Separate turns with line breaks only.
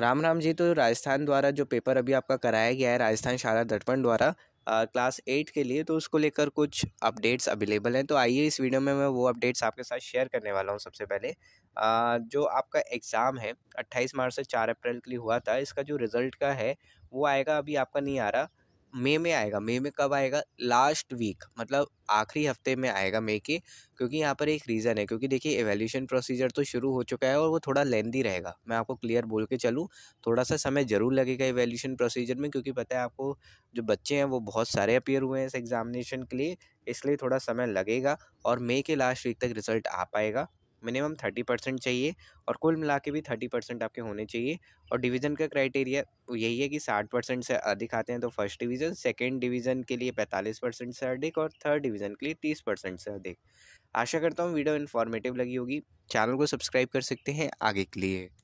राम राम जी तो राजस्थान द्वारा जो पेपर अभी आपका कराया गया है राजस्थान शाला दर्पण द्वारा क्लास एट के लिए तो उसको लेकर कुछ अपडेट्स अवेलेबल हैं तो आइए इस वीडियो में मैं वो अपडेट्स आपके साथ शेयर करने वाला हूँ सबसे पहले आ, जो आपका एग्ज़ाम है अट्ठाईस मार्च से चार अप्रैल के लिए हुआ था इसका जो रिज़ल्ट का है वो आएगा अभी आपका नहीं आ रहा मई में आएगा मई में कब आएगा लास्ट वीक मतलब आखिरी हफ्ते में आएगा मई के क्योंकि यहाँ पर एक रीज़न है क्योंकि देखिए एवेल्यूशन प्रोसीजर तो शुरू हो चुका है और वो थोड़ा लेंदी रहेगा मैं आपको क्लियर बोल के चलूँ थोड़ा सा समय ज़रूर लगेगा एवेल्यूशन प्रोसीजर में क्योंकि पता है आपको जो बच्चे हैं वो बहुत सारे अपेयर हुए हैं इस एग्ज़ामिनेशन के लिए इसलिए थोड़ा समय लगेगा और मई के लास्ट वीक तक रिज़ल्ट आ पाएगा मिनिमम थर्टी परसेंट चाहिए और कुल मिला के भी थर्टी परसेंट आपके होने चाहिए और डिवीज़न का क्राइटेरिया यही है कि साठ परसेंट से अधिक आते हैं तो फर्स्ट डिवीज़न सेकेंड डिवीज़न के लिए पैंतालीस परसेंट से अधिक और थर्ड डिवीज़न के लिए तीस परसेंट से अधिक आशा करता हूँ वीडियो इन्फॉर्मेटिव लगी होगी चैनल को सब्सक्राइब कर सकते हैं आगे के लिए